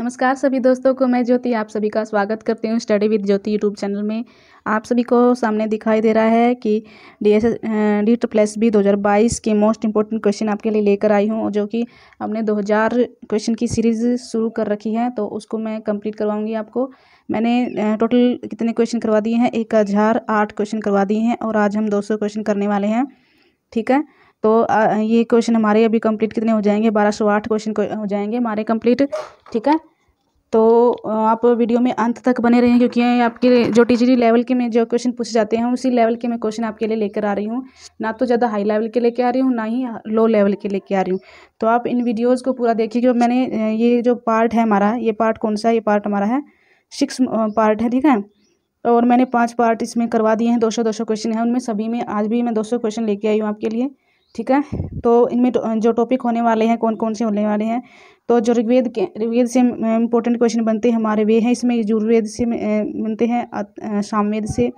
नमस्कार सभी दोस्तों को मैं ज्योति आप सभी का स्वागत करती हूँ study with Jyoti YouTube channel में आप सभी को सामने दिखाई दे रहा है कि D S D two plus B दो हज़ार बाईस के मोस्ट इंपॉर्टेंट क्वेश्चन आपके लिए लेकर आई हूँ जो कि हमने दो हज़ार क्वेश्चन की सीरीज़ शुरू कर रखी है तो उसको मैं कंप्लीट करवाऊँगी आपको मैंने टोटल कितने क्वेश्चन करवा दिए हैं एक हज़ार आठ क्वेश्चन करवा दिए हैं और आज हम दो सौ क्वेश्चन करने वाले हैं ठीक है तो ये क्वेश्चन हमारे अभी कंप्लीट कितने हो जाएंगे बारह सौ आठ क्वेश्चन हो जाएंगे हमारे कंप्लीट ठीक है तो आप वीडियो में अंत तक बने रहें क्योंकि आपके जो टीचरी लेवल के में जो क्वेश्चन पूछे जाते हैं उसी लेवल के मैं क्वेश्चन आपके लिए लेकर आ रही हूँ ना तो ज़्यादा हाई लेवल के लेके आ रही हूँ ना ही लो लेवल के लेके आ रही हूँ तो आप इन वीडियोज़ को पूरा देखिए क्योंकि मैंने ये जो पार्ट है हमारा ये पार्ट कौन सा है ये पार्ट हमारा है सिक्स पार्ट है ठीक है और मैंने पाँच पार्ट इसमें करवा दिए हैं दो सौ दो सौ क्वेश्चन हैं उनमें सभी में आज भी मैं दो सौ क्वेश्चन लेके आई हूँ आपके लिए ठीक है तो इनमें तो, जो टॉपिक होने वाले हैं कौन कौन से होने वाले हैं तो जो ऋग्वेद के ऋग्वेद से इम्पोर्टेंट क्वेश्चन बनते हैं हमारे वे हैं इसमें यजुर्वेद से बनते हैं सामवेद से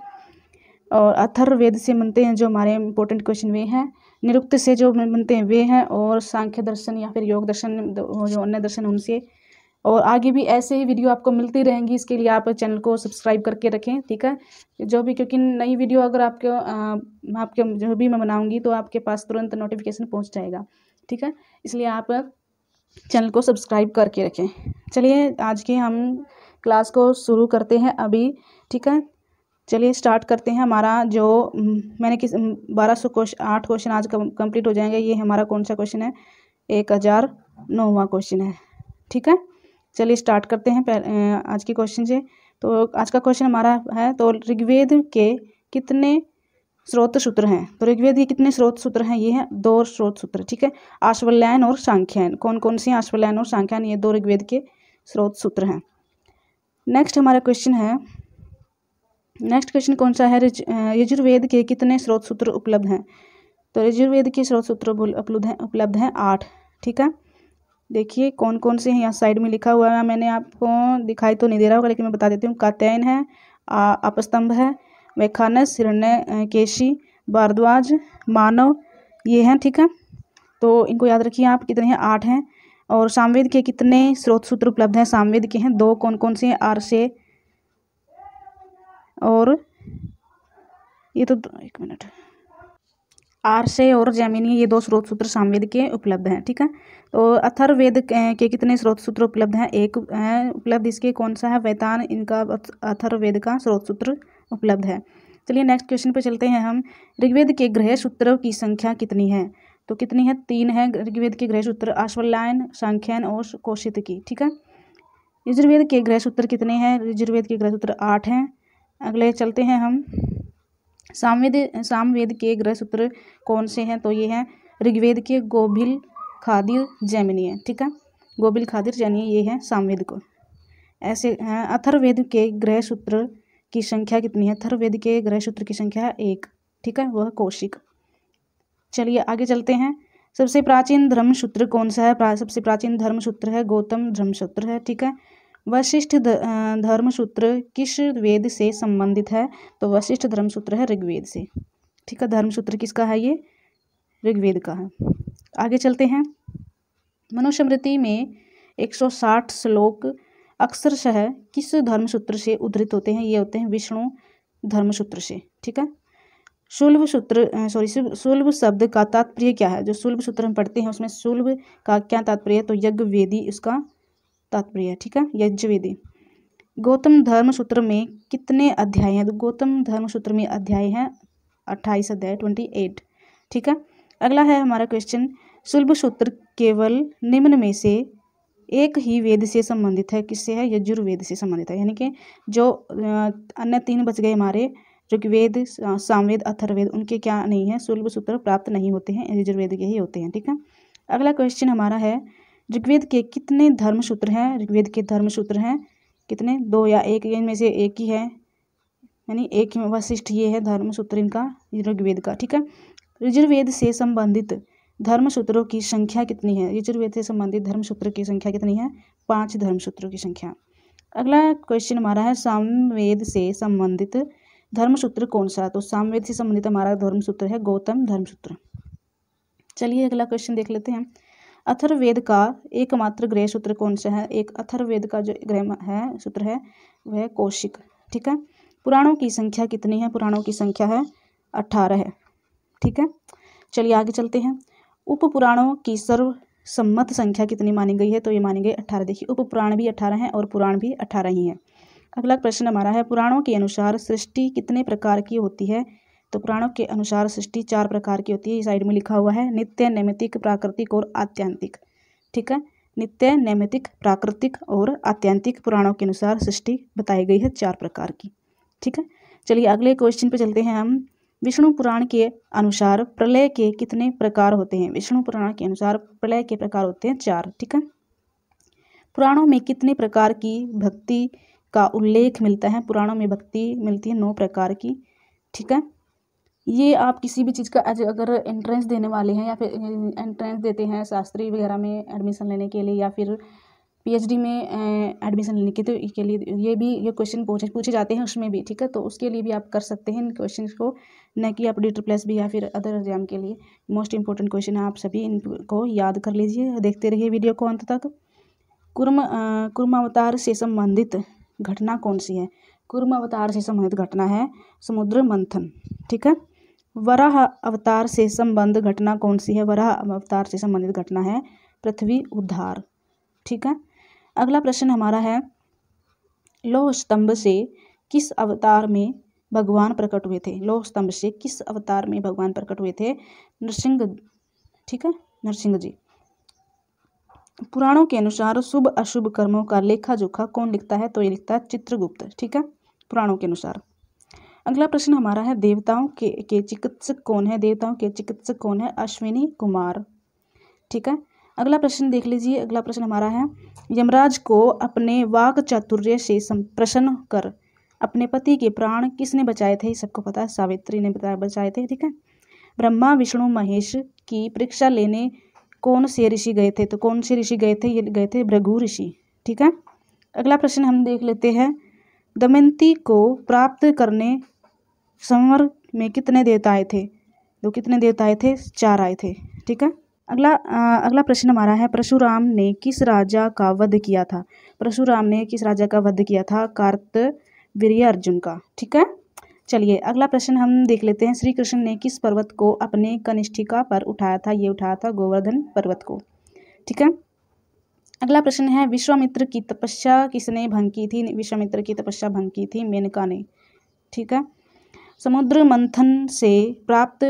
और अथर्वेद से बनते हैं जो हमारे इम्पोर्टेंट क्वेश्चन वे हैं निरुक्त से जो बनते हैं वे हैं और सांख्य दर्शन या फिर योग दर्शन जो अन्य दर्शन उनसे और आगे भी ऐसे ही वीडियो आपको मिलती रहेंगी इसके लिए आप चैनल को सब्सक्राइब करके रखें ठीक है जो भी क्योंकि नई वीडियो अगर आपके आपके जो भी मैं बनाऊँगी तो आपके पास तुरंत नोटिफिकेशन पहुँच जाएगा ठीक है इसलिए आप चैनल को सब्सक्राइब करके रखें चलिए आज की हम क्लास को शुरू करते हैं अभी ठीक है चलिए स्टार्ट करते हैं हमारा जो मैंने किस बारह सौ क्वेश्चन आठ क्वेश्चन आज कंप्लीट हो जाएंगे ये हमारा कौन सा क्वेश्चन है एक हज़ार नौवा क्वेश्चन है ठीक है चलिए स्टार्ट करते हैं आज के क्वेश्चन से तो आज का क्वेश्चन हमारा है तो ऋग्वेद के कितने स्रोत सूत्र हैं तो ऋग्वेद के कितने स्रोत सूत्र हैं ये हैं दो स्रोत सूत्र ठीक है आश्वल्यायन और सांख्यायन कौन कौन से आश्वल्यायन और सांख्यायन ये दो ऋग्वेद के स्रोत सूत्र हैं नेक्स्ट हमारा क्वेश्चन है नेक्स्ट क्वेश्चन कौन सा है यजुर्वेद के कितने स्रोत सूत्र उपलब्ध हैं तो यजुर्वेद के स्रोत सूत्र उपलब्ध हैं उपलब्ध हैं आठ ठीक है देखिए कौन कौन से हैं यहाँ साइड में लिखा हुआ है मैंने आपको दिखाई तो नहीं दे रहा होगा लेकिन मैं बता देती हूँ कात्यायन है अपस्तंभ है वैखानस हिरण्य केशी भारद्वाज मानव ये हैं ठीक है तो इनको याद रखिए आप कितने हैं आठ हैं और सामवेद के कितने स्रोत सूत्र उपलब्ध हैं सामवेद के हैं दो कौन कौन से हैं आर से और ये तो एक मिनट से और जैमिनी ये दो स्रोत सूत्र सामवेद के उपलब्ध हैं ठीक है तो अथर्वेद के कितने स्रोत सूत्र उपलब्ध हैं एक है उपलब्ध इसके कौन सा है वैतान इनका अथर्वेद का स्रोत सूत्र उपलब्ध है चलिए नेक्स्ट क्वेश्चन पर चलते हैं हम ऋग्वेद के गृह सूत्रों की संख्या कितनी है तो कितनी है तीन है ऋग्वेद के गृह सूत्र आश्वलायन सांख्यन और कौशित की ठीक है यजुर्वेद के ग्रह सूत्र कितने हैं यजुर्वेद के ग्रह सूत्र आठ हैं अगले चलते हैं हम सामवेद सामवेद के ग्रह सूत्र कौन से हैं तो ये हैं ऋग्वेद के गोभिल खादिर जैमिनी है ठीक है गोभिल खादिर जैमिनी ये है सामवेद को ऐसे अथर्वेद के ग्रह सूत्र की संख्या कितनी है अथर्वेद के ग्रह सूत्र की संख्या है एक ठीक है वह कौशिक चलिए आगे चलते हैं सबसे प्राचीन धर्म सूत्र कौन सा है प्रा, सबसे प्राचीन धर्म सूत्र है गौतम धर्म सूत्र है ठीक है वशिष्ठ धर्म सूत्र किस वेद से संबंधित है तो वशिष्ठ धर्म सूत्र है ऋग्वेद से ठीक है धर्म सूत्र किसका है ये ऋग्वेद का है आगे चलते हैं मनुस्मृति में 160 श्लोक अक्षरशह किस धर्म सूत्र से उद्धृत होते हैं ये होते हैं विष्णु धर्म सूत्र से ठीक है शुल्भ सूत्र सॉरी सुल्भ शब्द का तात्पर्य क्या है जो शुल्भ सूत्र हम पढ़ते हैं उसमें शुल्भ का क्या तात्पर्य है तो यज्ञ वेदी उसका तात्पर्य है ठीक है यज्ञवेदी गौतम धर्म सूत्र में कितने अध्याय हैं तो गौतम धर्म सूत्र में अध्याय हैं अट्ठाईस अध्याय ट्वेंटी एट ठीक है अगला है हमारा क्वेश्चन शुल्भ सूत्र केवल निम्न में से एक ही वेद से संबंधित है किससे है यजुर्वेद से संबंधित है यानी कि जो अन्य तीन बच गए हमारे जो कि वेद सामवेद अथर्वेद उनके क्या नहीं है शुल्भ सूत्र प्राप्त नहीं होते हैं यजुर्वेद के ही होते हैं ठीक है अगला क्वेश्चन हमारा है ऋग्वेद के कितने धर्म सूत्र हैं ऋग्वेद के धर्म सूत्र हैं कितने दो या एक इनमें से एक ही है यानी एक वशिष्ठ ये है धर्म सूत्र इनका ऋग्वेद का ठीक है यजुर्वेद से संबंधित धर्म सूत्रों की संख्या कितनी है यजुर्वेद से संबंधित धर्म सूत्र की संख्या कितनी है पांच धर्म सूत्रों की संख्या अगला क्वेश्चन हमारा है सामवेद से संबंधित धर्म सूत्र कौन सा तो सामवेद से संबंधित हमारा धर्म सूत्र है गौतम धर्म सूत्र चलिए अगला क्वेश्चन देख लेते हैं अथर्वेद का एकमात्र ग्रह सूत्र कौन सा है एक अथर्वेद का जो ग्रह है सूत्र है वह कौशिक ठीक है पुराणों की संख्या कितनी है पुराणों की संख्या है अठारह है ठीक है चलिए आगे चलते हैं उप पुराणों की सर्व सम्मत संख्या कितनी मानी गई है तो ये मानी गई अट्ठारह देखिए उप पुराण भी अठारह हैं और पुराण भी अठारह ही हैं अगला प्रश्न हमारा है पुराणों के अनुसार सृष्टि कितने प्रकार की होती है तो पुराणों के अनुसार सृष्टि चार प्रकार की होती है इस साइड में लिखा हुआ है नित्य नैमितिक प्राकृतिक और आत्यंतिक ठीक है नित्य नैमितिक प्राकृतिक और आत्यंतिक पुराणों के अनुसार सृष्टि बताई गई है चार प्रकार की ठीक है चलिए अगले क्वेश्चन पे चलते हैं हम विष्णु पुराण के अनुसार प्रलय के कितने प्रकार होते हैं विष्णु पुराण के अनुसार प्रलय के प्रकार होते हैं चार ठीक है पुराणों में कितने प्रकार की भक्ति का उल्लेख मिलता है पुराणों में भक्ति मिलती है नौ प्रकार की ठीक है ये आप किसी भी चीज़ का अगर एंट्रेंस देने वाले हैं या फिर एंट्रेंस देते हैं शास्त्री वगैरह में एडमिशन लेने के लिए या फिर पीएचडी में एडमिशन लेने के तो के लिए ये भी ये क्वेश्चन पूछे पूछे जाते हैं उसमें भी ठीक है तो उसके लिए भी आप कर सकते हैं इन क्वेश्चन को न कि आप डी प्लस भी या फिर अदर एग्जाम के लिए मोस्ट इंपॉर्टेंट क्वेश्चन आप सभी इनको याद कर लीजिए देखते रहिए वीडियो को अंत तक कुर्म कुरमावतार से संबंधित घटना कौन सी है कुर्म अवतार से संबंधित घटना है समुद्र मंथन ठीक है वराह अवतार से संबंध घटना कौन सी है वराह अवतार से संबंधित घटना है पृथ्वी उद्धार ठीक है अगला प्रश्न हमारा है लोह स्तंभ से किस अवतार में भगवान प्रकट हुए थे लोह स्तंभ से किस अवतार में भगवान प्रकट हुए थे नरसिंह ठीक है नरसिंह जी पुराणों के अनुसार शुभ अशुभ कर्मों का लेखा जोखा कौन लिखता है तो ये लिखता है चित्रगुप्त ठीक है पुराणों के अनुसार अगला प्रश्न हमारा है देवताओं के, के चिकित्सक कौन है देवताओं के चिकित्सक कौन है अश्विनी कुमार ठीक है अगला प्रश्न देख लीजिए अगला प्रश्न हमारा है यमराज को अपने वाक चातुर्य से प्रश्न कर अपने पति के प्राण किसने बचाए थे सबको पता है सावित्री ने बताया बचाए थे ठीक है ब्रह्मा विष्णु महेश की परीक्षा लेने कौन से ऋषि गए थे तो कौन से ऋषि गए थे ये गए थे भृगु ऋषि ठीक है अगला प्रश्न हम देख लेते हैं दमयंती को प्राप्त करने समर में कितने देवता आए थे तो कितने देवता आए थे चार आए थे ठीक है अगला आ, अगला प्रश्न हमारा है परशुराम ने किस राजा का वध किया था परशुराम ने किस राजा का वध किया था कार्त कार्तवीर्य अर्जुन का ठीक है चलिए अगला प्रश्न हम देख लेते हैं श्री कृष्ण ने किस पर्वत को अपने कनिष्ठिका पर उठाया था ये उठाया था गोवर्धन पर्वत को ठीक है अगला प्रश्न है विश्वामित्र की तपस्या किसने भंग की थी विश्वामित्र की तपस्या भंग की थी मेनका ने ठीक है समुद्र मंथन से प्राप्त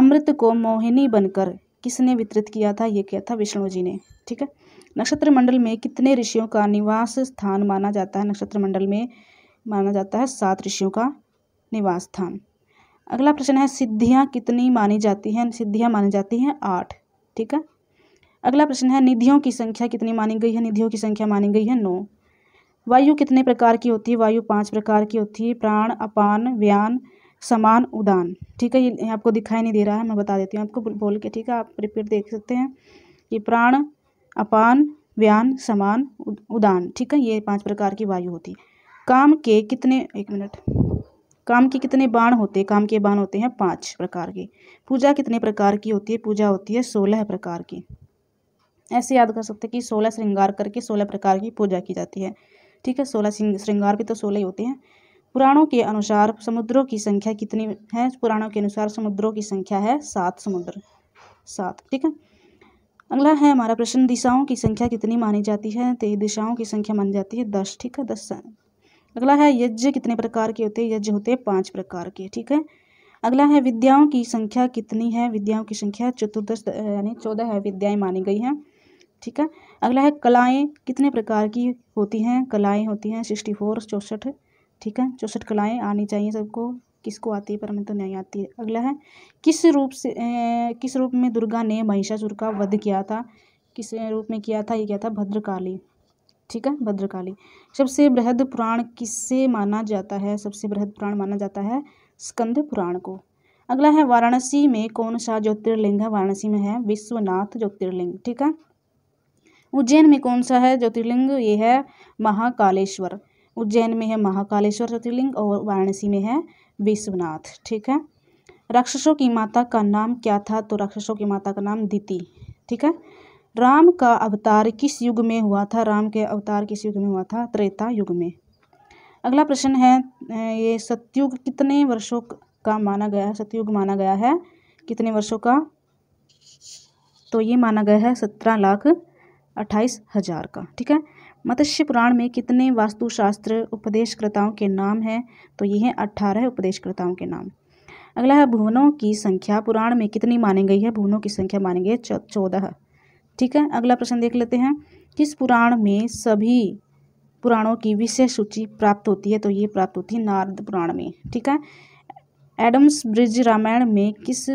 अमृत को मोहिनी बनकर किसने वितरित किया था ये किया था विष्णु जी ने ठीक है नक्षत्र मंडल में कितने ऋषियों का निवास स्थान माना जाता है नक्षत्र मंडल में माना जाता है सात ऋषियों का निवास स्थान अगला प्रश्न है सिद्धियाँ कितनी मानी जाती हैं सिद्धियाँ मानी जाती हैं आठ ठीक है अगला प्रश्न है निधियों की संख्या कितनी मानी गई है निधियों की संख्या मानी गई है नौ वायु कितने प्रकार की होती है वायु पांच प्रकार की होती है प्राण अपान व्यान समान उदान ठीक है ये आपको दिखाई नहीं दे रहा है मैं बता देती हूँ आपको बोल के ठीक है आप रिपीट देख सकते हैं ये प्राण अपान व्यान समान उदान ठीक है ये पांच प्रकार की वायु होती है काम के कितने एक मिनट काम के कितने बाण होते हैं काम के बाण होते हैं पांच प्रकार के पूजा कितने प्रकार की होती है पूजा होती है सोलह प्रकार की ऐसे याद कर सकते हैं कि सोलह श्रृंगार करके सोलह प्रकार की पूजा की जाती है ठीक है सोलह श्रृंगार भी तो सोलह ही होते हैं पुराणों के अनुसार समुद्रों की संख्या कितनी है पुराणों के अनुसार समुद्रों की संख्या है सात समुद्र सात ठीक है अगला है हमारा प्रश्न दिशाओं की संख्या कितनी मानी जाती है तो दिशाओं की संख्या मानी जाती है दस ठीक है दस अगला है यज्ञ कितने प्रकार के होते हैं यज्ञ होते हैं पाँच प्रकार के ठीक है अगला है विद्याओं की संख्या कितनी है विद्याओं की संख्या चतुर्दश यानी चौदह है विद्याएं मानी गई हैं ठीक है अगला है कलाएं कितने प्रकार की होती हैं कलाएं होती हैं सिक्सटी फोर चौंसठ ठीक है चौसठ कलाएँ आनी चाहिए सबको किसको आती है पर तो नहीं आती है अगला है किस रूप से ए, किस रूप में दुर्गा ने महिषासुर का वध किया था किस रूप में किया था ये क्या था भद्रकाली ठीक है भद्रकाली सबसे बृहद पुराण किससे माना जाता है सबसे बृहद पुराण माना जाता है स्कंद पुराण को अगला है वाराणसी में कौन सा ज्योतिर्लिंग है वाराणसी में है विश्वनाथ ज्योतिर्लिंग ठीक है उज्जैन में कौन सा है ज्योतिर्लिंग ये है महाकालेश्वर उज्जैन में है महाकालेश्वर ज्योतिर्लिंग और वाराणसी में है विश्वनाथ ठीक है राक्षसों की माता का नाम क्या था तो राक्षसों की माता का नाम दीति ठीक है राम का अवतार किस युग में हुआ था राम के अवतार किस युग में हुआ था त्रेता युग में अगला प्रश्न है ये सतयुग कितने वर्षों का माना गया है सतयुग माना गया है कितने वर्षों का तो ये माना गया है सत्रह लाख अट्ठाईस हज़ार का ठीक है मत्स्य पुराण में कितने वास्तुशास्त्र उपदेशकर्ताओं के नाम हैं तो ये हैं अट्ठारह उपदेशकर्ताओं के नाम अगला है भुवनों की संख्या पुराण में कितनी मानी गई है भुवनों की संख्या मानी गई है चौदह ठीक है अगला प्रश्न देख लेते हैं किस पुराण में सभी पुराणों की विषय सूची प्राप्त होती है तो ये प्राप्त होती है नारद पुराण में ठीक है एडम्स ब्रिज रामायण में किस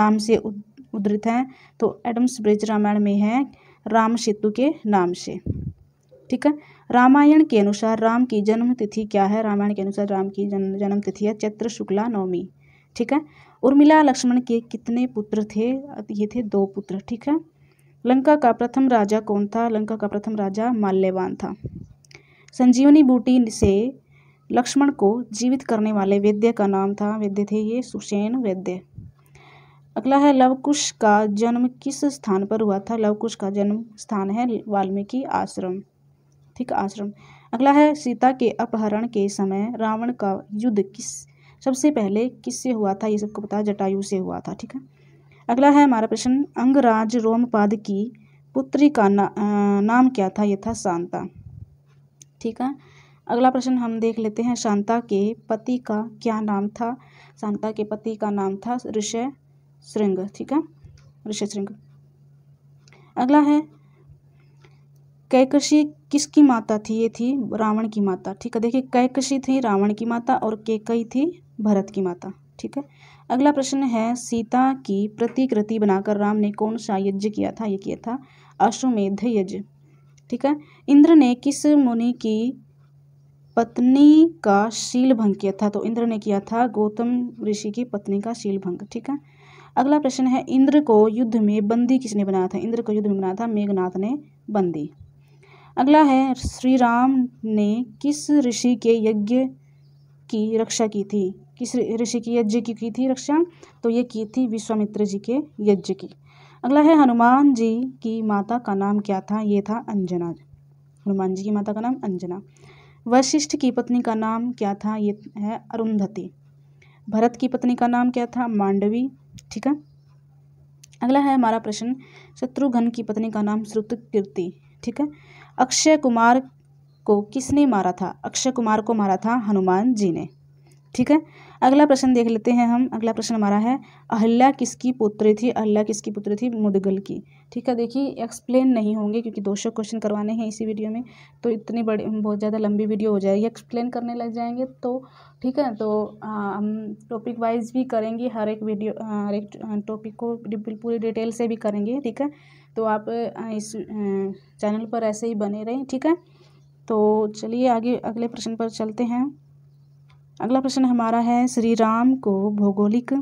नाम से उद्धृत है तो एडम्स ब्रिज रामायण में है राम सेतु के नाम से ठीक है रामायण के अनुसार राम की जन्म तिथि क्या है रामायण के अनुसार राम की जन्म जन्म तिथि है चैत्र शुक्ला नवमी ठीक है उर्मिला लक्ष्मण के कितने पुत्र थे ये थे दो पुत्र ठीक है लंका का प्रथम राजा कौन था लंका का प्रथम राजा माल्यवान था संजीवनी बूटी से लक्ष्मण को जीवित करने वाले वैद्य का नाम था वैद्य थे ये सुसेन वैद्य अगला है लवकुश का जन्म किस स्थान पर हुआ था लवकुश का जन्म स्थान है वाल्मीकि आश्रम सात्विक आचरण अगला है सीता के अपहरण के समय रावण का युद्ध किस सबसे पहले किससे हुआ था ये सबको पता जटायु से हुआ था ठीक है अगला है हमारा प्रश्न अंगराज रोमपाद की पुत्री का ना, नाम क्या था ये था शांता ठीक है अगला प्रश्न हम देख लेते हैं शांता के पति का क्या नाम था शांता के पति का नाम था ऋषय श्रृंग ठीक है ऋषय श्रृंग अगला है कैकशी किसकी माता थी ये थी रावण की माता ठीक है देखिए कैकशी थी रावण की माता और केकई थी भरत की माता ठीक है अगला प्रश्न है सीता की प्रतिकृति बनाकर राम ने कौन सा यज्ञ किया था ये किया था अश्वमेध यज्ञ ठीक है इंद्र ने किस मुनि की पत्नी का शील भंग किया था तो इंद्र ने किया था गौतम ऋषि की पत्नी का शील भंग ठीक है अगला प्रश्न है इंद्र को युद्ध में बंदी किसने बनाया था इंद्र को युद्ध में बनाया था मेघनाथ ने बंदी अगला है श्री राम ने किस ऋषि के यज्ञ की रक्षा की थी किस ऋषि की यज्ञ की की थी रक्षा तो ये की थी विश्वामित्र जी के यज्ञ की अगला है हनुमान जी की माता का नाम क्या था ये था अंजना हनुमान जी की माता का नाम अंजना वशिष्ठ की पत्नी का नाम क्या था ये है अरुंधति भरत की पत्नी का नाम क्या था मांडवी ठीक है अगला है हमारा प्रश्न शत्रुघ्न की पत्नी का नाम श्रुत कीर्ति ठीक है अक्षय कुमार को किसने मारा था अक्षय कुमार को मारा था हनुमान जी ने ठीक है अगला प्रश्न देख लेते हैं हम अगला प्रश्न हमारा है अहल्या किसकी पुत्री थी अहल्या किसकी पुत्री थी मुदगल की ठीक है देखिए एक्सप्लेन नहीं होंगे क्योंकि दो सौ क्वेश्चन करवाने हैं इसी वीडियो में तो इतनी बड़ी बहुत ज़्यादा लंबी वीडियो हो जाएगी एक्सप्लेन करने लग जाएंगे तो ठीक है तो हम टॉपिक वाइज भी करेंगे हर एक वीडियो हर एक टॉपिक को पूरी डिटेल से भी करेंगे ठीक है तो आप इस चैनल पर ऐसे ही बने रहें ठीक है तो चलिए आगे अगले प्रश्न पर चलते हैं अगला प्रश्न हमारा है श्री राम को भौगोलिक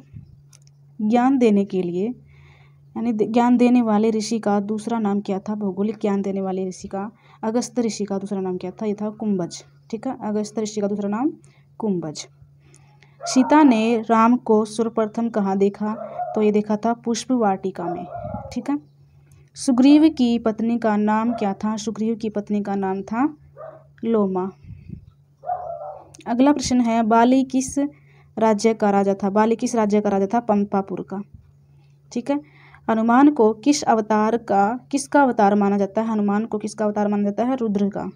ज्ञान देने के लिए यानी ज्ञान देने वाले ऋषि का दूसरा नाम क्या था भौगोलिक ज्ञान देने वाले ऋषि का अगस्त ऋषि का दूसरा नाम क्या था ये था कुंभज ठीक है अगस्त ऋषि का दूसरा नाम कुंभज सीता ने राम को सर्वप्रथम कहाँ देखा तो ये देखा था पुष्प वाटिका में ठीक है सुग्रीव की पत्नी का नाम क्या था सुग्रीव की पत्नी का नाम था लोमा अगला प्रश्न है बाली किस राज्य का राजा था बाली किस राज्य का राजा था पंपापुर का ठीक है हनुमान को किस अवतार का किसका अवतार माना जाता है हनुमान को किसका अवतार माना जाता है रुद्र का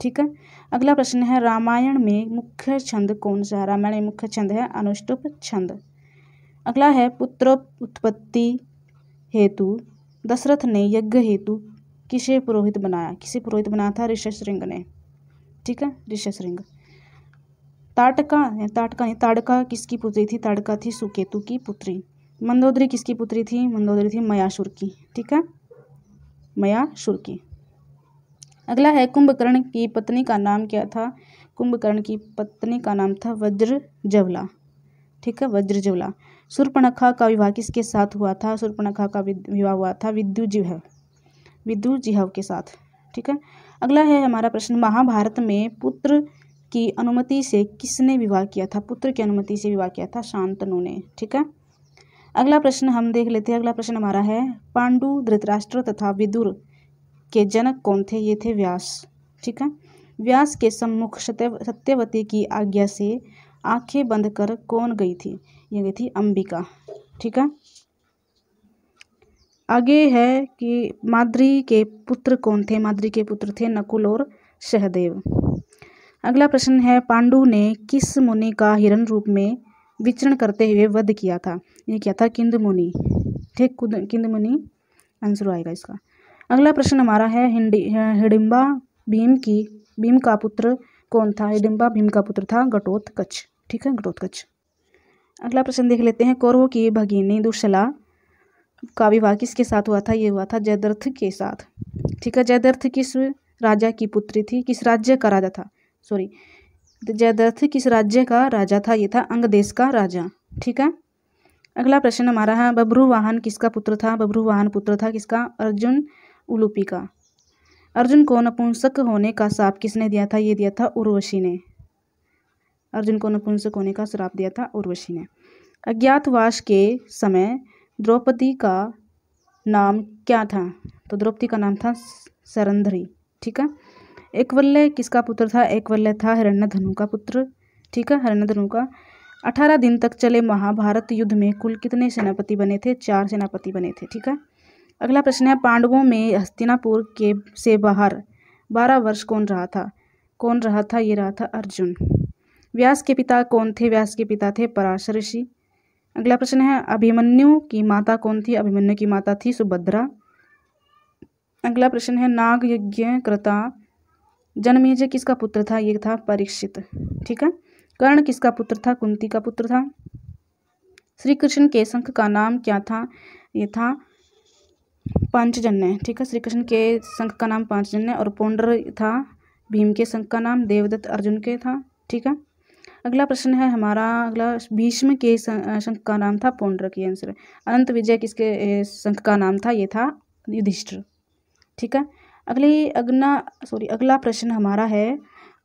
ठीक है अगला प्रश्न है रामायण में मुख्य छंद कौन सा है रामायण में मुख्य छंद है अनुष्टुप छंद अगला है पुत्रोत्पत्ति हेतु दशरथ ने यज्ञ हेतु किसे पुरोहित बनाया किसे पुरोहित बनाया था ऋषशृंग ने ठीक है ऋषशृंग ताटका ताटका ताड़का किसकी पुत्री थी ताड़का थी सुकेतु की पुत्री मंदोदरी किसकी पुत्री थी मंदोदरी थी मयासुर की ठीक है मयासुर की अगला है कुंभकर्ण की पत्नी का नाम क्या था कुंभकर्ण की पत्नी का नाम था वज्र जवला ठीक है वज्रज्वला सूर्पणखा का विवाह किसके साथ हुआ था सूर्पणखा का विवाह हुआ था विद्यु जिहव के साथ ठीक है अगला है हमारा प्रश्न महाभारत में पुत्र की अनुमति से किसने विवाह किया था पुत्र की अनुमति से विवाह किया था शांतनु ने ठीक है अगला प्रश्न हम देख लेते हैं अगला प्रश्न हमारा है पांडु धृतराष्ट्र तथा विदुर के जनक कौन थे ये थे व्यास ठीक है व्यास के सम्मुख सत्य सत्यवती की आज्ञा से आंखें बंद कर कौन गई थी ये गई थी अंबिका ठीक है आगे है कि माद्री के पुत्र कौन थे माद्री के पुत्र थे नकुल और सहदेव अगला प्रश्न है पांडु ने किस मुनि का हिरण रूप में विचरण करते हुए वध किया था ये क्या था किंद मुनि ठीक किंद मुनि आंसर आएगा इसका अगला प्रश्न हमारा है हिडिंबा हिडिम्बा भीम की भीम का पुत्र कौन था हिडिम्बा भीम का पुत्र था कच्छ ठीक है घटोत्कच अगला प्रश्न देख लेते हैं कौरवों की भगिनी दुशला का विवाह किसके साथ हुआ था ये हुआ था जयदर्थ के साथ ठीक है जयदर्थ किस राजा की पुत्री थी किस राज्य का राजा था सॉरी जयदर्थ किस राज्य का राजा था ये था अंग देश का राजा ठीक है अगला प्रश्न हमारा है बब्रू वाहन किसका पुत्र था बब्रू वाहन पुत्र था किसका अर्जुन उलूपी का अर्जुन को नपुंसक होने का साप किसने दिया था ये दिया था उर्वशी ने अर्जुन को नपुंसक होने का श्राप दिया था उर्वशी ने अज्ञातवास के समय द्रौपदी का नाम क्या था तो द्रौपदी का नाम था सरंधरी ठीक है एकवल्य किसका पुत्र था एकवल्य था धनु का पुत्र ठीक है धनु का अठारह दिन तक चले महाभारत युद्ध में कुल कितने सेनापति बने थे चार सेनापति बने थे ठीक है अगला प्रश्न है पांडवों में हस्तिनापुर के से बाहर बारह वर्ष कौन रहा था कौन रहा था ये रहा था अर्जुन व्यास के पिता कौन थे व्यास के पिता थे पराशर ऋषि अगला प्रश्न है अभिमन्यु की माता कौन थी अभिमन्यु की माता थी सुभद्रा अगला प्रश्न है नाग यज्ञ कृता जनमेजय किसका पुत्र था ये था परीक्षित ठीक है कर्ण किसका पुत्र था कुंती का पुत्र था श्री कृष्ण के शंख का नाम क्या था ये था पांचजन्य ठीक है श्री कृष्ण के शंख का नाम पांचजन्य और पौंडर था भीम के शंख का नाम देवदत्त अर्जुन के था ठीक है अगला प्रश्न है हमारा अगला भीष्म के शंख का नाम था पौंड्र की आंसर अनंत विजय किसके शंख का नाम था ये था युधिष्ठिर ठीक है अगले अगला सॉरी अगला प्रश्न हमारा है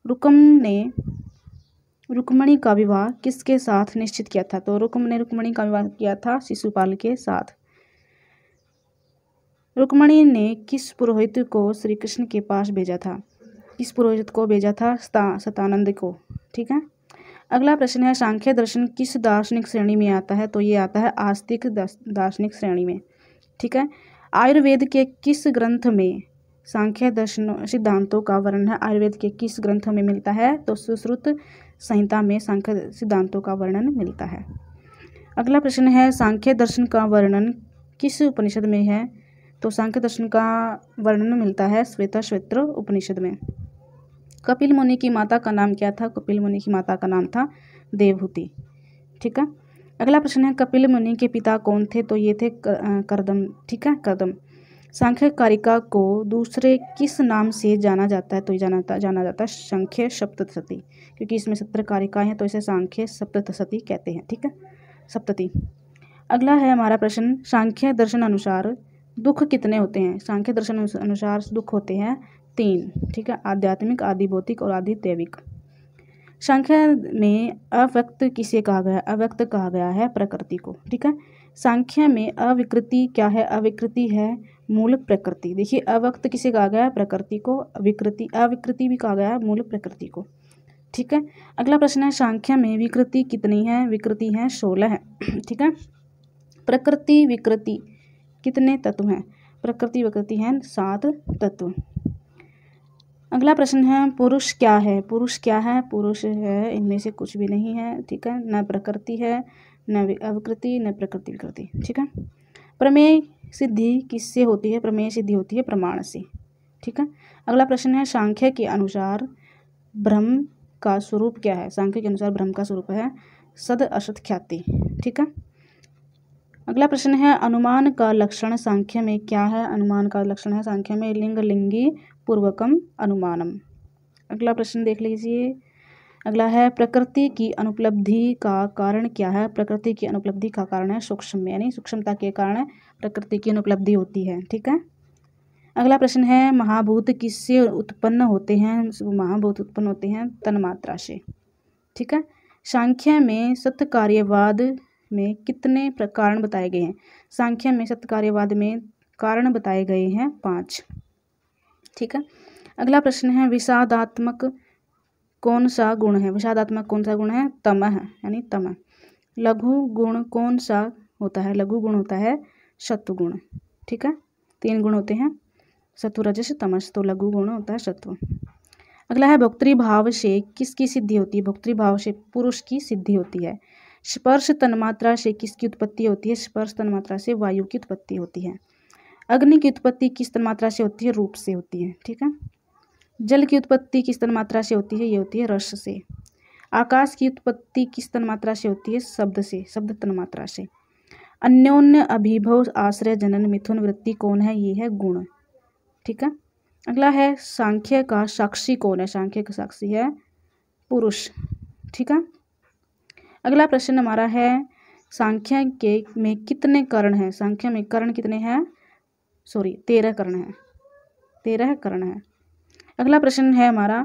रुकम ने रुक्मणी का विवाह किसके साथ निश्चित किया था तो रुकम ने रुक्मणी का विवाह किया था शिशुपाल के साथ रुक्मणी ने किस पुरोहित को श्री कृष्ण के पास भेजा था किस पुरोहित को भेजा था सतानंद को ठीक है अगला प्रश्न है सांख्य दर्शन किस दार्शनिक श्रेणी में आता है तो ये आता है आस्तिक दार्शनिक श्रेणी में ठीक है आयुर्वेद के किस ग्रंथ में सांख्य दर्शन सिद्धांतों का वर्णन है आयुर्वेद के किस ग्रंथ में मिलता है तो सुश्रुत संहिता में सांख्य सिद्धांतों का वर्णन मिलता है अगला प्रश्न है सांख्य दर्शन का वर्णन किस उपनिषद में है तो सांख्य दर्शन का वर्णन मिलता है श्वेता श्वेत्र उपनिषद में कपिल मुनि की माता का नाम क्या था कपिल मुनि की माता का नाम था देवभूति ठीक है अगला प्रश्न है कपिल मुनि के पिता कौन थे तो ये थे करदम ठीक है करदम सांख्य कारिका को दूसरे किस नाम से जाना जाता है तो जाना जाना जाना जाता है संख्य सती क्योंकि इसमें सत्र कारिकाएँ हैं तो इसे सांख्य सती कहते हैं ठीक है सप्तती अगला है हमारा प्रश्न सांख्य दर्शन अनुसार दुख कितने होते हैं सांख्य दर्शन अनुसार दुख होते हैं तीन ठीक है आध्यात्मिक आदि भौतिक और आदि दैविक संख्या में अव्यक्त किसे कहा गया अव्यक्त कहा गया है प्रकृति को ठीक है संख्या में अविकृति क्या है अविकृति है मूल प्रकृति देखिए अव्यक्त किसे कहा गया है प्रकृति को विकृति अविकृति भी कहा गया है मूल प्रकृति को ठीक है अगला प्रश्न है संख्या में विकृति कितनी है विकृति है सोलह है ठीक है प्रकृति विकृति कितने तत्व हैं प्रकृति विकृति हैं सात तत्व अगला प्रश्न है पुरुष क्या है पुरुष क्या है पुरुष है इनमें से कुछ भी नहीं है ठीक है न प्रकृति है न अवकृति न प्रकृति विकृति ठीक है प्रमेय सिद्धि किससे होती है प्रमेय सिद्धि होती है प्रमाण से ठीक है अगला प्रश्न है सांख्य के अनुसार ब्रह्म का स्वरूप क्या है सांख्य के अनुसार ब्रह्म का स्वरूप है सद असत ख्याति ठीक है अगला प्रश्न है अनुमान का लक्षण सांख्य में क्या है अनुमान का लक्षण है सांख्य में लिंग लिंगी पूर्वकम अनुमानम अगला प्रश्न देख लीजिए अगला है प्रकृति की अनुपलब्धि का कारण क्या है प्रकृति की अनुपलब्धि का कारण है सूक्ष्म यानी सूक्ष्मता के कारण प्रकृति की अनुपलब्धि होती है ठीक है अगला प्रश्न है महाभूत किससे उत्पन्न होते हैं महाभूत उत्पन्न होते हैं तन्मात्रा से ठीक है सांख्य में सत्कार्यवाद में कितने कारण बताए गए हैं सांख्य में सत्कार्यवाद में कारण बताए गए हैं पाँच ठीक है अगला प्रश्न है विषादात्मक कौन सा गुण है विषादात्मक कौन सा गुण है तम है यानी तम लघु गुण कौन सा होता है लघु गुण होता है शत्रुगुण ठीक है तीन गुण होते हैं शत्रु रजस तमस तो लघु गुण होता है शत्रु अगला है भोक्तृ भाव से किसकी सिद्धि होती है भोक्तृ भाव से पुरुष की सिद्धि होती है स्पर्श तन्मात्रा से किसकी उत्पत्ति होती है स्पर्श तन्मात्रा से वायु की उत्पत्ति होती है अग्नि की उत्पत्ति किस तन मात्रा से होती है रूप से होती है ठीक है जल की उत्पत्ति किस तन मात्रा से होती है ये होती है रस से आकाश की उत्पत्ति किस तन मात्रा से होती है शब्द से शब्द तन मात्रा से अन्योन्य अभिभव आश्रय जनन मिथुन वृत्ति कौन है ये है गुण ठीक है अगला है सांख्य का साक्षी कौन है सांख्य का साक्षी है पुरुष ठीक है अगला प्रश्न हमारा है सांख्य के में कितने कर्ण हैं सांख्य में कर्ण कितने हैं सॉरी तेरह कर्ण है तेरह कर्ण है अगला प्रश्न है हमारा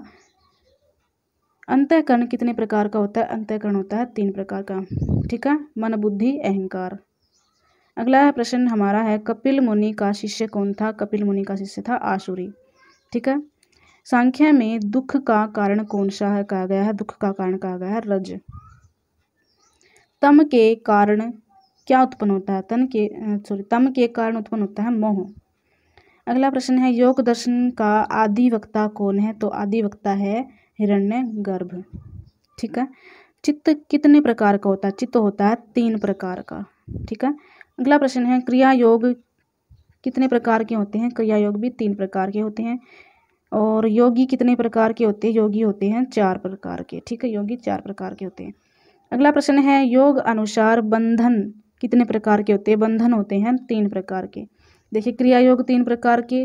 अंतःकरण कितने प्रकार का होता है अंतःकरण होता है तीन प्रकार का ठीक है मन बुद्धि अहंकार अगला प्रश्न हमारा है कपिल मुनि का शिष्य कौन था कपिल मुनि का शिष्य था आशुरी ठीक है सांख्या में दुख का कारण कौन सा है कहा गया है दुख का कारण कहा गया है रज तम के कारण क्या उत्पन्न होता है तन के सॉरी तम के कारण उत्पन्न होता है मोह अगला प्रश्न है योग दर्शन का आदि वक्ता कौन है तो आदि वक्ता है हिरण्य गर्भ ठीक है चित्त कितने प्रकार का होता है चित्त होता है तीन प्रकार का ठीक है अगला प्रश्न है क्रिया योग कितने प्रकार के होते हैं क्रिया योग भी तीन प्रकार के होते हैं और योगी कितने प्रकार के होते हैं योगी होते हैं चार प्रकार के ठीक है योगी चार प्रकार के होते हैं अगला प्रश्न है योग अनुसार बंधन कितने प्रकार के होते हैं बंधन होते हैं तीन प्रकार के देखिए क्रिया योग तीन प्रकार के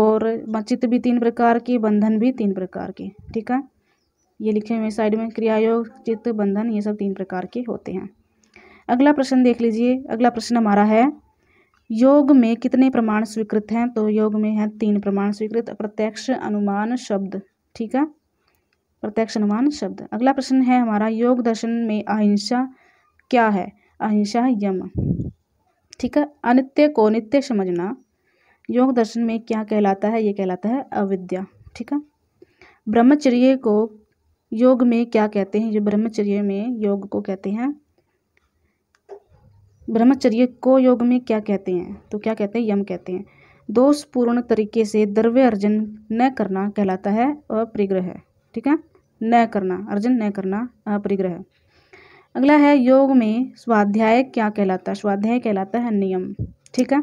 और चित्त भी तीन प्रकार के बंधन भी तीन प्रकार के ठीक है ये लिखे हुए साइड में क्रिया योग चित्त बंधन ये सब तीन प्रकार के होते हैं अगला प्रश्न देख लीजिए अगला प्रश्न हमारा है योग में कितने प्रमाण स्वीकृत हैं तो योग में है तीन प्रमाण स्वीकृत प्रत्यक्ष अनुमान शब्द ठीक है प्रत्यक्ष अनुमान शब्द अगला प्रश्न है हमारा योग दर्शन में अहिंसा क्या है अहिंसा यम ठीक है अनित्य को नित्य समझना योग दर्शन में क्या कहलाता है ये कहलाता है अविद्या ठीक है ब्रह्मचर्य को योग में क्या कहते हैं जो ब्रह्मचर्य में योग को कहते हैं ब्रह्मचर्य को योग में क्या कहते हैं तो क्या कहते हैं यम कहते हैं दोषपूर्ण तरीके से द्रव्य अर्जन न करना कहलाता है अपरिग्रह ठीक है न करना अर्जन न करना अपरिग्रह अगला है योग में स्वाध्याय क्या कहलाता है स्वाध्याय कहलाता है नियम ठीक है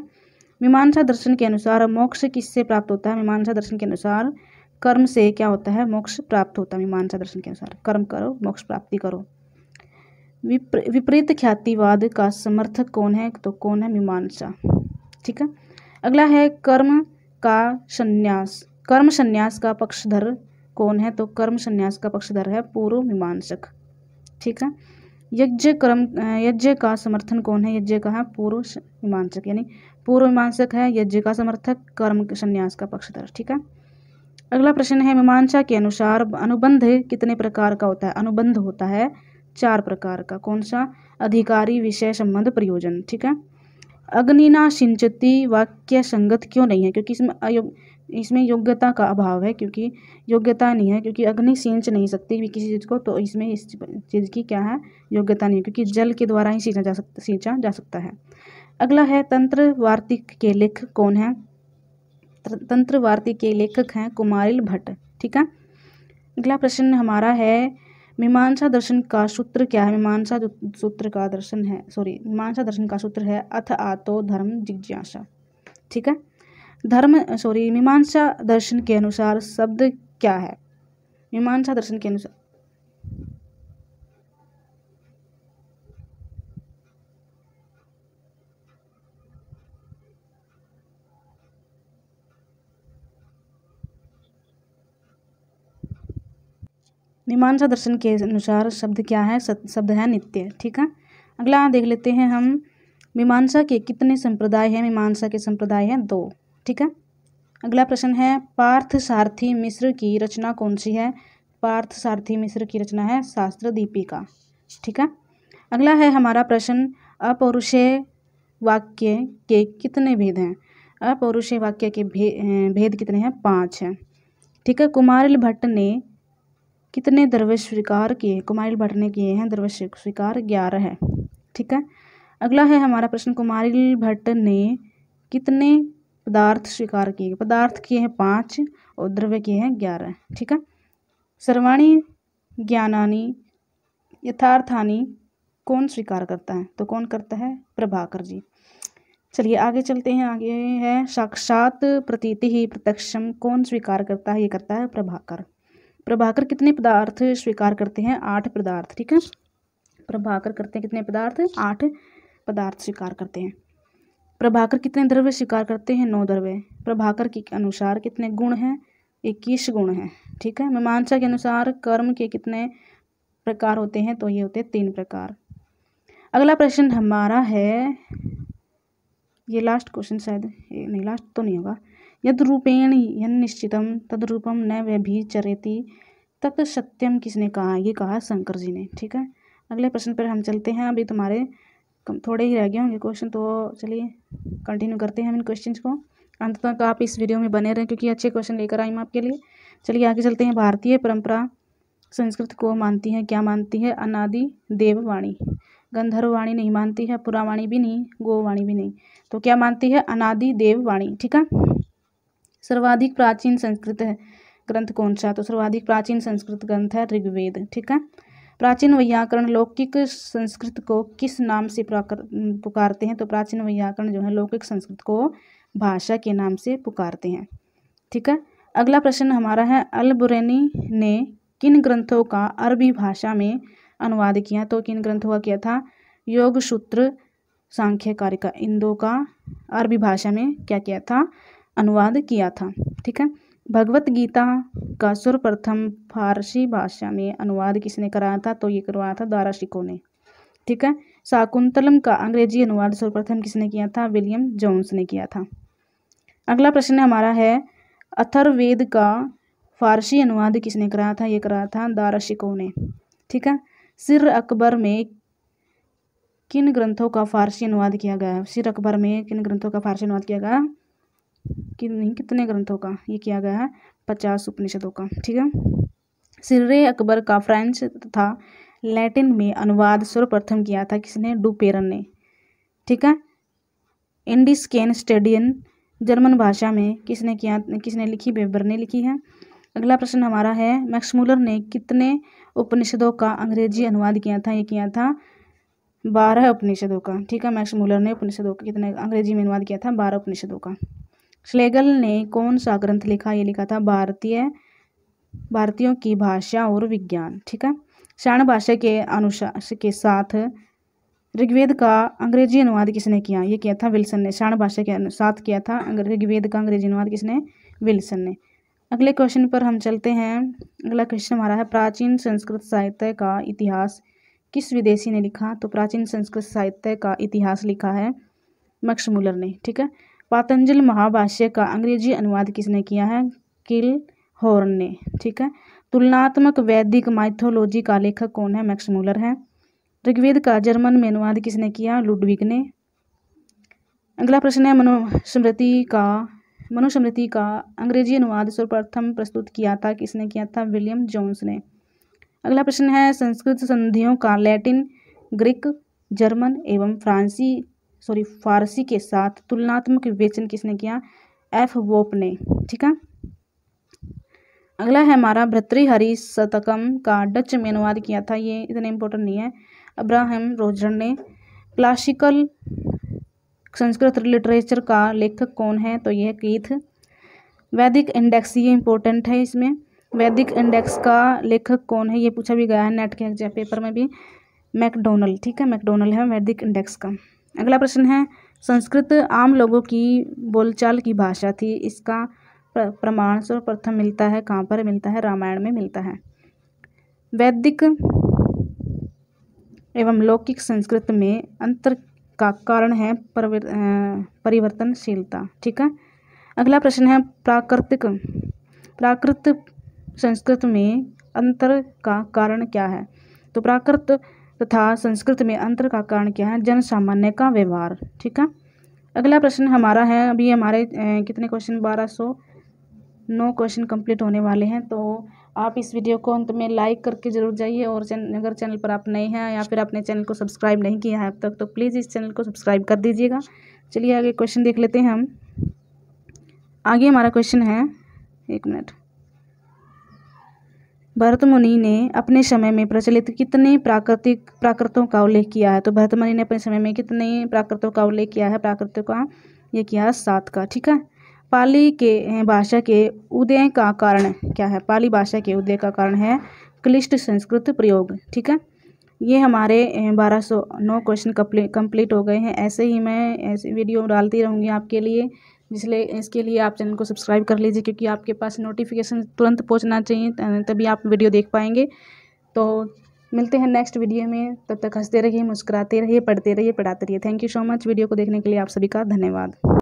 मीमांसा दर्शन के अनुसार मोक्ष किससे प्राप्त होता है मीमांसा दर्शन के अनुसार कर्म से क्या होता है मोक्ष प्राप्त होता है मीमांसा दर्शन के अनुसार कर्म करो मोक्ष प्राप्ति करो विपरीत ख्यातिवाद का समर्थक कौन है तो कौन है मीमांसा ठीक है अगला है कर्म का संन्यास कर्म संन्यास का पक्षधर कौन है तो कर्म संन्यास का पक्षधर है पूर्व मीमांसक ठीक है यज्ञ कर्म यज्ञ का समर्थन कौन है यज्ञ का है पूर्व मीमांसक यानी पूर्व मीमांसक है यज्ञ का समर्थक कर्म संन्यास का पक्षधर ठीक है अगला प्रश्न है मीमांसा के अनुसार अनुबंध कितने प्रकार का होता है अनुबंध होता है चार प्रकार का कौन सा अधिकारी विषय संबंध प्रयोजन ठीक है अग्निना सिंचती वाक्य संगत क्यों नहीं है क्योंकि इसमें इसमें योग्यता का अभाव है क्योंकि योग्यता नहीं है क्योंकि अग्नि सींच नहीं सकती भी किसी चीज़ को तो इसमें इस चीज़ की क्या है योग्यता नहीं है क्योंकि जल के द्वारा ही सींचा जा सकता सींचा जा सकता है अगला है तंत्र वार्तिक के लेखक कौन है तंत्र वार्तिक के लेखक हैं कुमारिल भट्ट ठीक है अगला प्रश्न हमारा है मीमांसा दर्शन का सूत्र क्या है मीमांसा सूत्र का दर्शन है सॉरी मीमांसा दर्शन का सूत्र है अथ आतो धर्म जिज्ञासा ठीक है धर्म सॉरी मीमांसा दर्शन के अनुसार शब्द क्या है मीमांसा दर्शन के अनुसार मीमांसा दर्शन के अनुसार शब्द क्या है शब्द है नित्य ठीक है अगला देख लेते हैं हम मीमांसा के कितने संप्रदाय हैं मीमांसा के संप्रदाय हैं दो ठीक है अगला प्रश्न है पार्थ सारथी मिश्र की रचना कौन सी है पार्थ सारथी मिश्र की रचना है शास्त्र दीपिका ठीक है अगला है हमारा प्रश्न अपौरुषे वाक्य के कितने भेद हैं अपौरुषे वाक्य के भे, भेद कितने हैं पाँच हैं ठीक है कुमारिल भट्ट ने कितने द्रव्य स्वीकार किए कुमारिल भट्ट ने किए हैं द्रव्य स्वीकार ग्यारह है ठीक है अगला है हमारा प्रश्न कुमारिल भट्ट ने कितने पदार्थ स्वीकार किए गए पदार्थ किए हैं पाँच और द्रव्य किए हैं ग्यारह ठीक है सर्वाणी ज्ञानानी यथार्थानी कौन स्वीकार करता है तो कौन करता है प्रभाकर जी चलिए आगे चलते हैं आगे है साक्षात प्रतीति ही प्रत्यक्षम कौन स्वीकार करता है ये करता है प्रभाकर प्रभाकर कितने पदार्थ स्वीकार करते हैं आठ पदार्थ ठीक है प्रभाकर करते हैं कितने पदार्थ आठ पदार्थ स्वीकार करते हैं प्रभाकर कितने द्रव्य स्वीकार करते हैं नौ द्रव्य प्रभाकर के अनुसार कितने गुण हैं इक्कीस गुण हैं ठीक है मीमांसा के अनुसार कर्म के कितने प्रकार होते हैं तो ये होते हैं तीन प्रकार अगला प्रश्न हमारा है ये लास्ट क्वेश्चन शायद नहीं लास्ट तो नहीं होगा यद रूपेण यन निश्चितम तद रूपम न चरेती तत् सत्यम किसने कहा ये कहा शंकर जी ने ठीक है अगले प्रश्न पर हम चलते हैं अभी तुम्हारे कम थोड़े ही रह गए होंगे क्वेश्चन तो चलिए कंटिन्यू करते हैं हम इन क्वेश्चन को अंत तक आप इस वीडियो में बने रहें क्योंकि अच्छे क्वेश्चन लेकर आई हूँ आपके लिए चलिए आगे चलते हैं भारतीय परंपरा संस्कृत को मानती है क्या मानती है अनादि देववाणी गंधर्ववाणी नहीं मानती है पुरावाणी भी नहीं गोवाणी भी नहीं तो क्या मानती है अनादि देववाणी ठीक है सर्वाधिक प्राचीन संस्कृत है ग्रंथ कौन सा तो सर्वाधिक प्राचीन संस्कृत ग्रंथ है ऋग्वेद ठीक है प्राचीन वैयाकरण लौकिक संस्कृत को किस नाम से पुकारते हैं तो प्राचीन वैयाकरण जो है लौकिक संस्कृत को भाषा के नाम से पुकारते हैं ठीक है अगला प्रश्न हमारा है अलबुरैनी ने किन ग्रंथों का अरबी भाषा में अनुवाद किया तो किन ग्रंथों का किया था योग सूत्र सांख्यकारिका इन दो का अरबी भाषा में क्या किया था अनुवाद किया था ठीक है भगवत गीता का सर्वप्रथम फारसी भाषा में अनुवाद किसने कराया था तो ये करवाया था दारा शिको ने ठीक है शाकुंतलम का अंग्रेजी अनुवाद सर्वप्रथम किसने किया था विलियम जोन्स ने किया था अगला प्रश्न हमारा है अथर्वेद का फारसी अनुवाद किसने कराया था ये कराया था दारा शिको ने ठीक है सिर अकबर में किन ग्रंथों का फारसी अनुवाद किया गया है सिर अकबर में किन ग्रंथों का फारसी अनुवाद किया गया कि नहीं कितने ग्रंथों का ये किया गया है पचास उपनिषदों का ठीक है सिर्रे अकबर का फ्रेंच तथा लैटिन में अनुवाद सर्वप्रथम किया था किसने डुपेरन ने ठीक है स्केन स्टेडियन जर्मन भाषा में किसने किया किसने लिखी बेबर ने लिखी है अगला प्रश्न हमारा है मैक्समूलर ने कितने उपनिषदों का अंग्रेजी अनुवाद किया था ये किया था बारह उपनिषदों का ठीक है मैक्समूलर ने उपनिषदों का कितने अंग्रेजी में अनुवाद किया था बारह उपनिषदों का श्लेगल ने कौन सा ग्रंथ लिखा ये लिखा था भारतीय भारतीयों की भाषा और विज्ञान ठीक है शाण भाषा के अनुशास के साथ ऋग्वेद का अंग्रेजी अनुवाद किसने किया ये किया था विल्सन ने शाण भाषा के साथ किया था ऋग्वेद का अंग्रेजी अनुवाद किसने विल्सन ने अगले क्वेश्चन पर हम चलते हैं अगला क्वेश्चन हमारा है प्राचीन संस्कृत साहित्य का इतिहास किस विदेशी ने लिखा तो प्राचीन संस्कृत साहित्य का इतिहास लिखा है मैक्स ने ठीक है पातंजल महाभाष्य का अंग्रेजी अनुवाद किसने किया है किल हॉर्न ने ठीक है तुलनात्मक वैदिक माइथोलॉजी का लेखक कौन है मैक्समूलर है ऋग्वेद का जर्मन में अनुवाद किसने किया लुडविक ने अगला प्रश्न है मनोस्मृति का मनोस्मृति का अंग्रेजी अनुवाद सर्वप्रथम प्रस्तुत किया था किसने किया था विलियम जोन्स ने अगला प्रश्न है संस्कृत संधियों का लैटिन ग्रीक जर्मन एवं फ्रांसी सॉरी फारसी के साथ तुलनात्मक विवेचन किसने किया एफ वोप ने ठीक है अगला है हमारा भ्रतृहरी शतकम का डच में अनुवाद किया था ये इतना इम्पोर्टेंट नहीं है अब्राहम रोजर ने क्लासिकल संस्कृत लिटरेचर का लेखक कौन है तो यह कीथ वैदिक इंडेक्स ये इम्पोर्टेंट है इसमें वैदिक इंडेक्स का लेखक कौन है ये पूछा भी गया है नेट के एग्जाम पेपर में भी मैकडोनल्ड ठीक है मैकडोनल्ड है वैदिक इंडेक्स का अगला प्रश्न है संस्कृत आम लोगों की बोलचाल की भाषा थी इसका प्रमाण सर्वप्रथम मिलता है कहाँ पर मिलता है रामायण में मिलता है वैदिक एवं लौकिक संस्कृत में अंतर का कारण है परिवर्तनशीलता ठीक है अगला प्रश्न है प्राकृतिक प्राकृत संस्कृत में अंतर का कारण क्या है तो प्राकृत तथा संस्कृत में अंतर का कारण क्या है जन सामान्य का व्यवहार ठीक है अगला प्रश्न हमारा है अभी हमारे कितने क्वेश्चन बारह सौ नौ क्वेश्चन कंप्लीट होने वाले हैं तो आप इस वीडियो को अंत में लाइक करके जरूर जाइए और चैनल अगर चैनल पर आप नए हैं या फिर आपने चैनल को सब्सक्राइब नहीं किया है अब तक तो प्लीज़ इस चैनल को सब्सक्राइब कर दीजिएगा चलिए आगे क्वेश्चन देख लेते हैं हम आगे हमारा क्वेश्चन है एक मिनट भरत मुनि ने अपने समय में प्रचलित कितने प्राकृतिक प्राकृतों का उल्लेख किया है तो भरत मुनि ने अपने समय में कितने प्राकृतों का उल्लेख किया है प्राकृतों का ये किया है सात का ठीक है पाली के भाषा के उदय का कारण क्या है पाली भाषा के उदय का कारण है क्लिष्ट संस्कृत प्रयोग ठीक है ये हमारे 1209 क्वेश्चन कंप्लीट हो गए हैं ऐसे ही मैं ऐसे वीडियो डालती रहूँगी आपके लिए इसलिए इसके लिए आप चैनल को सब्सक्राइब कर लीजिए क्योंकि आपके पास नोटिफिकेशन तुरंत पहुंचना चाहिए तभी आप वीडियो देख पाएंगे तो मिलते हैं नेक्स्ट वीडियो में तब तक हंसते रहिए मुस्कुराते रहिए पढ़ते रहिए पढ़ाते रहिए thank you so much video को देखने के लिए आप सभी का धन्यवाद